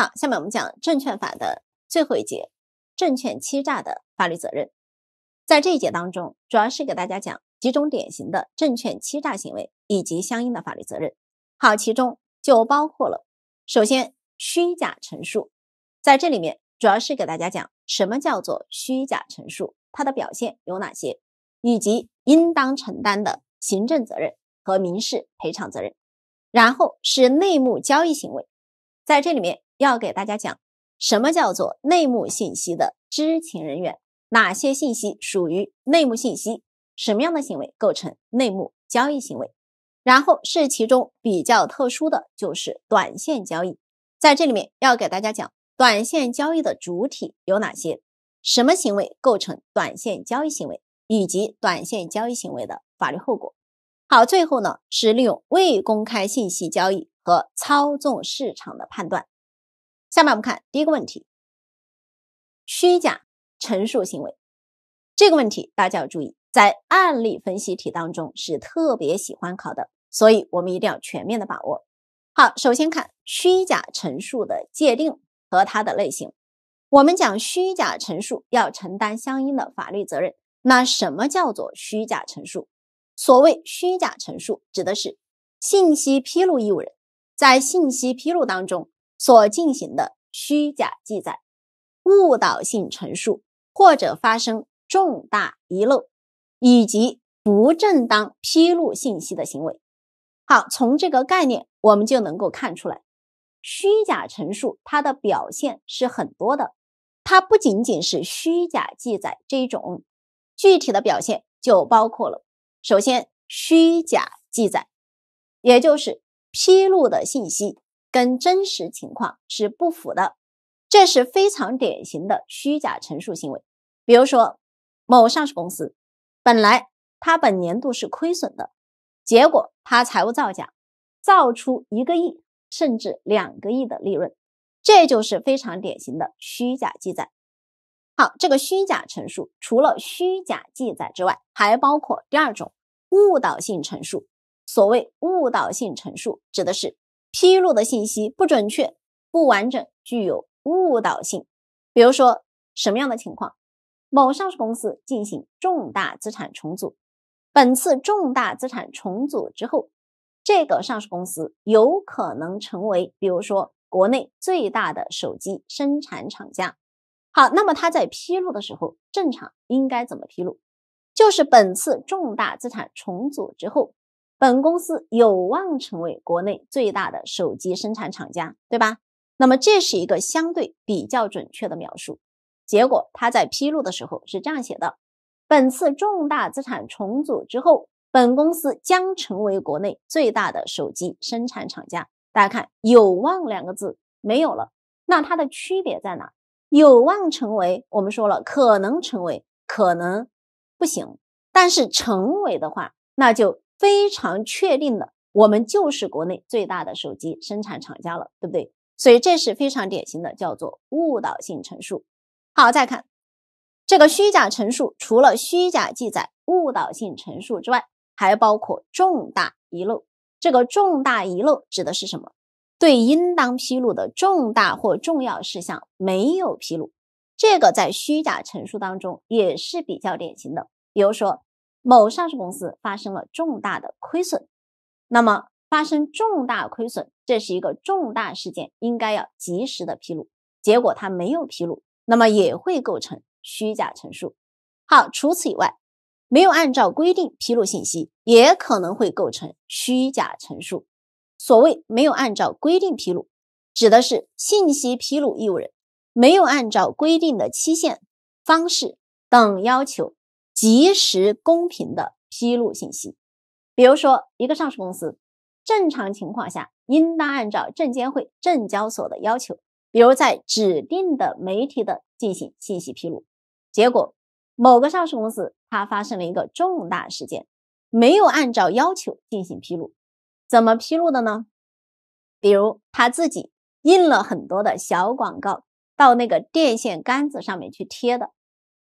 好，下面我们讲证券法的最后一节，证券欺诈的法律责任。在这一节当中，主要是给大家讲几种典型的证券欺诈行为以及相应的法律责任。好，其中就包括了，首先虚假陈述，在这里面主要是给大家讲什么叫做虚假陈述，它的表现有哪些，以及应当承担的行政责任和民事赔偿责任。然后是内幕交易行为，在这里面。要给大家讲什么叫做内幕信息的知情人员，哪些信息属于内幕信息，什么样的行为构成内幕交易行为，然后是其中比较特殊的就是短线交易，在这里面要给大家讲短线交易的主体有哪些，什么行为构成短线交易行为，以及短线交易行为的法律后果。好，最后呢是利用未公开信息交易和操纵市场的判断。下面我们看第一个问题：虚假陈述行为。这个问题大家要注意，在案例分析题当中是特别喜欢考的，所以我们一定要全面的把握。好，首先看虚假陈述的界定和它的类型。我们讲虚假陈述要承担相应的法律责任。那什么叫做虚假陈述？所谓虚假陈述，指的是信息披露义务人在信息披露当中。所进行的虚假记载、误导性陈述，或者发生重大遗漏，以及不正当披露信息的行为。好，从这个概念我们就能够看出来，虚假陈述它的表现是很多的，它不仅仅是虚假记载这一种。具体的表现就包括了，首先虚假记载，也就是披露的信息。跟真实情况是不符的，这是非常典型的虚假陈述行为。比如说，某上市公司本来它本年度是亏损的，结果它财务造假，造出一个亿甚至两个亿的利润，这就是非常典型的虚假记载。好，这个虚假陈述除了虚假记载之外，还包括第二种误导性陈述。所谓误导性陈述，指的是。披露的信息不准确、不完整，具有误导性。比如说什么样的情况？某上市公司进行重大资产重组，本次重大资产重组之后，这个上市公司有可能成为，比如说国内最大的手机生产厂家。好，那么它在披露的时候，正常应该怎么披露？就是本次重大资产重组之后。本公司有望成为国内最大的手机生产厂家，对吧？那么这是一个相对比较准确的描述。结果他在披露的时候是这样写的：本次重大资产重组之后，本公司将成为国内最大的手机生产厂家。大家看，“有望”两个字没有了。那它的区别在哪？有望成为我们说了，可能成为，可能不行。但是成为的话，那就。非常确定的，我们就是国内最大的手机生产厂家了，对不对？所以这是非常典型的叫做误导性陈述。好，再看这个虚假陈述，除了虚假记载、误导性陈述之外，还包括重大遗漏。这个重大遗漏指的是什么？对应当披露的重大或重要事项没有披露。这个在虚假陈述当中也是比较典型的，比如说。某上市公司发生了重大的亏损，那么发生重大亏损，这是一个重大事件，应该要及时的披露。结果他没有披露，那么也会构成虚假陈述。好，除此以外，没有按照规定披露信息，也可能会构成虚假陈述。所谓没有按照规定披露，指的是信息披露义务人没有按照规定的期限、方式等要求。及时、公平的披露信息，比如说一个上市公司，正常情况下应当按照证监会、证交所的要求，比如在指定的媒体的进行信息披露。结果，某个上市公司它发生了一个重大事件，没有按照要求进行披露，怎么披露的呢？比如他自己印了很多的小广告，到那个电线杆子上面去贴的。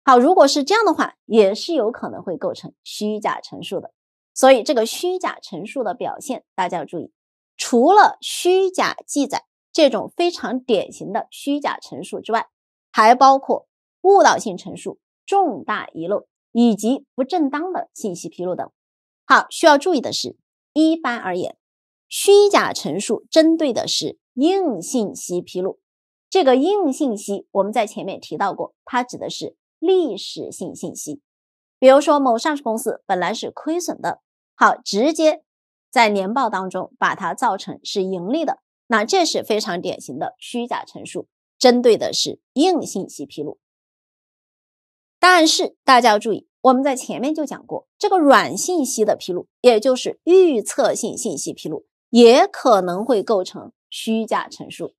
好，如果是这样的话，也是有可能会构成虚假陈述的。所以，这个虚假陈述的表现大家要注意，除了虚假记载这种非常典型的虚假陈述之外，还包括误导性陈述、重大遗漏以及不正当的信息披露等。好，需要注意的是，一般而言，虚假陈述针对的是硬信息披露。这个硬信息我们在前面提到过，它指的是。历史性信息，比如说某上市公司本来是亏损的，好，直接在年报当中把它造成是盈利的，那这是非常典型的虚假陈述，针对的是硬信息披露。但是大家要注意，我们在前面就讲过，这个软信息的披露，也就是预测性信息披露，也可能会构成虚假陈述。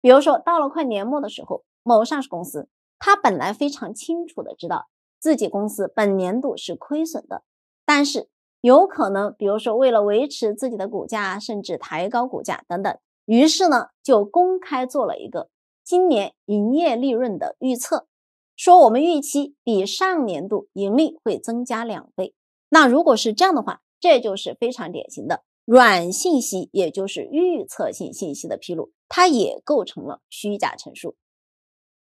比如说到了快年末的时候，某上市公司。他本来非常清楚的知道自己公司本年度是亏损的，但是有可能，比如说为了维持自己的股价，甚至抬高股价等等，于是呢就公开做了一个今年营业利润的预测，说我们预期比上年度盈利会增加两倍。那如果是这样的话，这就是非常典型的软信息，也就是预测性信息的披露，它也构成了虚假陈述。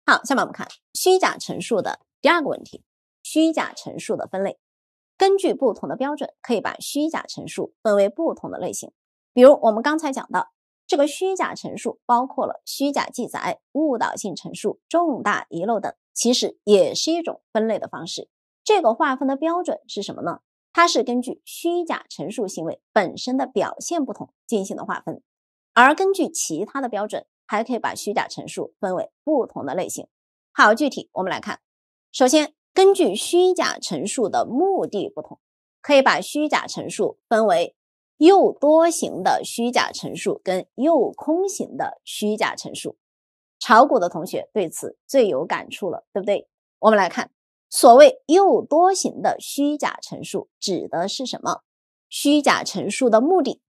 好，下面我们看。虚假陈述的第二个问题：虚假陈述的分类。根据不同的标准，可以把虚假陈述分为不同的类型。比如我们刚才讲到，这个虚假陈述包括了虚假记载、误导性陈述、重大遗漏等，其实也是一种分类的方式。这个划分的标准是什么呢？它是根据虚假陈述行为本身的表现不同进行的划分。而根据其他的标准，还可以把虚假陈述分为不同的类型。好，具体我们来看。首先，根据虚假陈述的目的不同，可以把虚假陈述分为诱多型的虚假陈述跟诱空型的虚假陈述。炒股的同学对此最有感触了，对不对？我们来看，所谓诱多型的虚假陈述指的是什么？虚假陈述的目的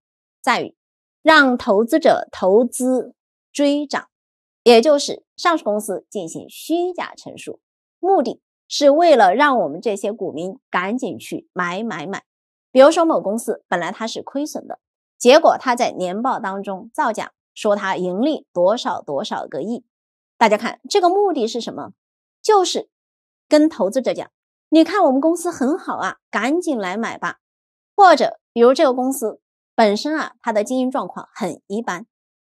在于让投资者投资追涨。也就是上市公司进行虚假陈述，目的是为了让我们这些股民赶紧去买买买。比如说某公司本来它是亏损的，结果它在年报当中造假，说它盈利多少多少个亿。大家看这个目的是什么？就是跟投资者讲，你看我们公司很好啊，赶紧来买吧。或者比如这个公司本身啊，它的经营状况很一般，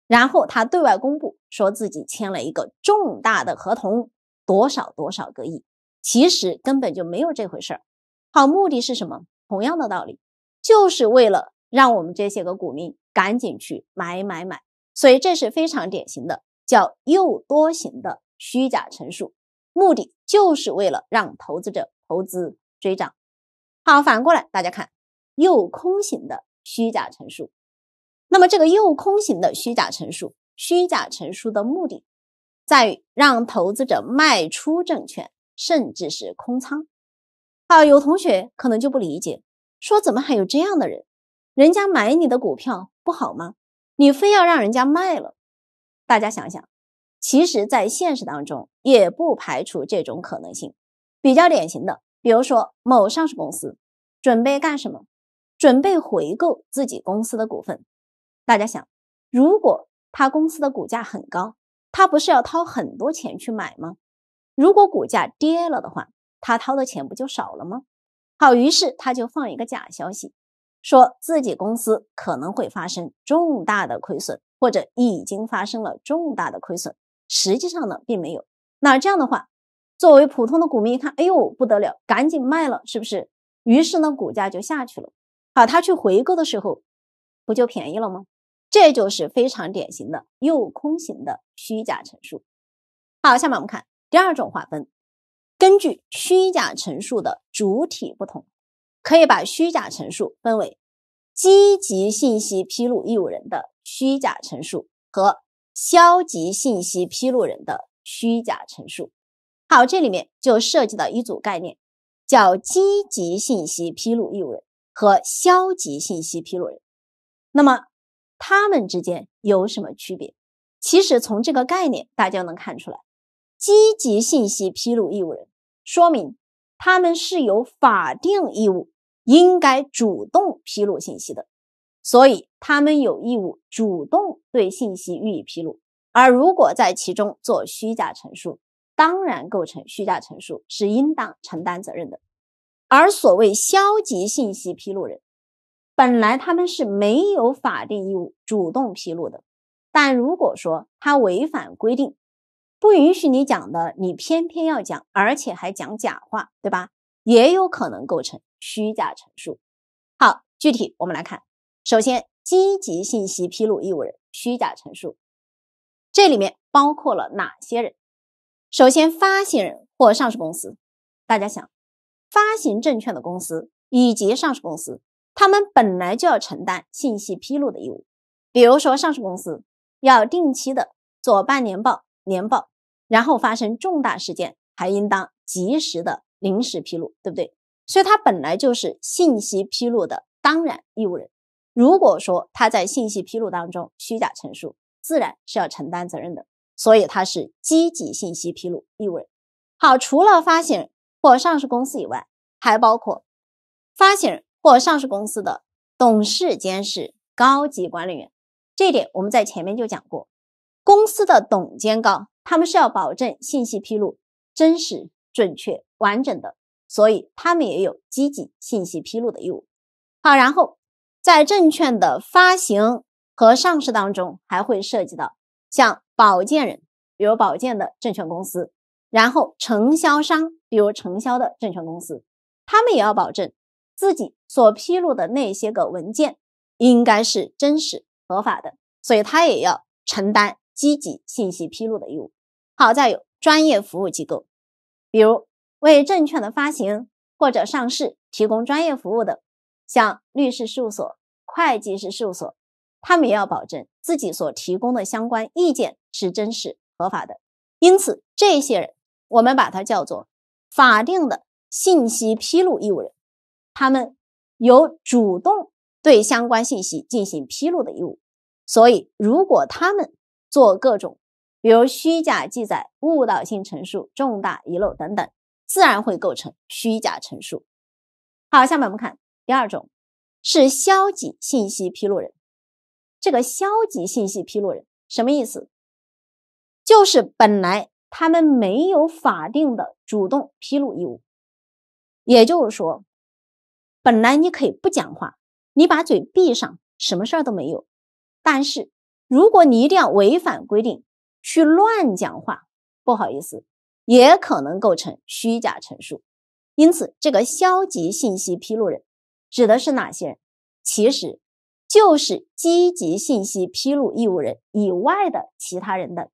然后它对外公布。说自己签了一个重大的合同，多少多少个亿，其实根本就没有这回事儿。好，目的是什么？同样的道理，就是为了让我们这些个股民赶紧去买买买。所以这是非常典型的叫诱多型的虚假陈述，目的就是为了让投资者投资追涨。好，反过来大家看诱空型的虚假陈述，那么这个诱空型的虚假陈述。虚假陈述的目的在于让投资者卖出证券，甚至是空仓。好，有同学可能就不理解，说怎么还有这样的人？人家买你的股票不好吗？你非要让人家卖了？大家想想，其实，在现实当中也不排除这种可能性。比较典型的，比如说某上市公司准备干什么？准备回购自己公司的股份。大家想，如果他公司的股价很高，他不是要掏很多钱去买吗？如果股价跌了的话，他掏的钱不就少了吗？好，于是他就放一个假消息，说自己公司可能会发生重大的亏损，或者已经发生了重大的亏损。实际上呢，并没有。那这样的话，作为普通的股民一看，哎呦不得了，赶紧卖了，是不是？于是呢，股价就下去了。好，他去回购的时候，不就便宜了吗？这就是非常典型的诱空型的虚假陈述。好，下面我们看第二种划分，根据虚假陈述的主体不同，可以把虚假陈述分为积极信息披露义务人的虚假陈述和消极信息披露人的虚假陈述。好，这里面就涉及到一组概念，叫积极信息披露义务人和消极信息披露人。那么他们之间有什么区别？其实从这个概念大家能看出来，积极信息披露义务人说明他们是有法定义务，应该主动披露信息的，所以他们有义务主动对信息予以披露。而如果在其中做虚假陈述，当然构成虚假陈述，是应当承担责任的。而所谓消极信息披露人。本来他们是没有法定义务主动披露的，但如果说他违反规定，不允许你讲的，你偏偏要讲，而且还讲假话，对吧？也有可能构成虚假陈述。好，具体我们来看，首先，积极信息披露义务人虚假陈述，这里面包括了哪些人？首先，发行人或上市公司，大家想，发行证券的公司以及上市公司。他们本来就要承担信息披露的义务，比如说上市公司要定期的做半年报、年报，然后发生重大事件还应当及时的临时披露，对不对？所以他本来就是信息披露的当然义务人。如果说他在信息披露当中虚假陈述，自然是要承担责任的。所以他是积极信息披露义务人。好，除了发行人或上市公司以外，还包括发行人。或上市公司的董事、监事、高级管理员，这一点我们在前面就讲过。公司的董监高，他们是要保证信息披露真实、准确、完整的，所以他们也有积极信息披露的义务。好，然后在证券的发行和上市当中，还会涉及到像保荐人，比如保荐的证券公司；然后承销商，比如承销的证券公司，他们也要保证。自己所披露的那些个文件应该是真实合法的，所以他也要承担积极信息披露的义务。好在有专业服务机构，比如为证券的发行或者上市提供专业服务的，像律师事务所、会计师事务所，他们也要保证自己所提供的相关意见是真实合法的。因此，这些人我们把它叫做法定的信息披露义务人。他们有主动对相关信息进行披露的义务，所以如果他们做各种，比如虚假记载、误导性陈述、重大遗漏等等，自然会构成虚假陈述。好，下面我们看第二种，是消极信息披露人。这个消极信息披露人什么意思？就是本来他们没有法定的主动披露义务，也就是说。本来你可以不讲话，你把嘴闭上，什么事儿都没有。但是如果你一定要违反规定去乱讲话，不好意思，也可能构成虚假陈述。因此，这个消极信息披露人指的是哪些人？其实就是积极信息披露义务人以外的其他人的。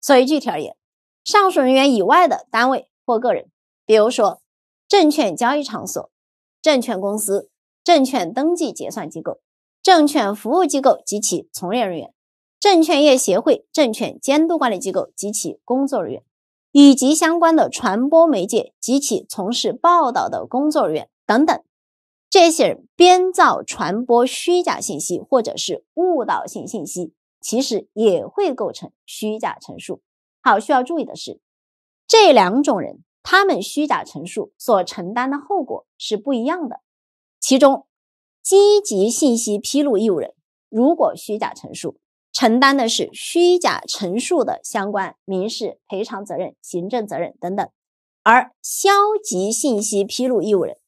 所以具体而言，上述人员以外的单位或个人，比如说证券交易场所。证券公司、证券登记结算机构、证券服务机构及其从业人员、证券业协会、证券监督管理机构及其工作人员，以及相关的传播媒介及其从事报道的工作人员等等，这些人编造、传播虚假信息或者是误导性信息，其实也会构成虚假陈述。好，需要注意的是，这两种人。他们虚假陈述所承担的后果是不一样的。其中，积极信息披露义务人如果虚假陈述，承担的是虚假陈述的相关民事赔偿责任、行政责任等等；而消极信息披露义务人，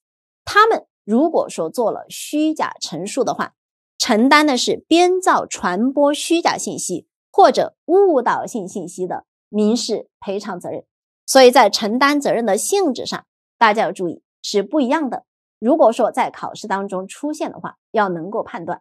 他们如果说做了虚假陈述的话，承担的是编造、传播虚假信息或者误导性信息的民事赔偿责任。所以在承担责任的性质上，大家要注意是不一样的。如果说在考试当中出现的话，要能够判断。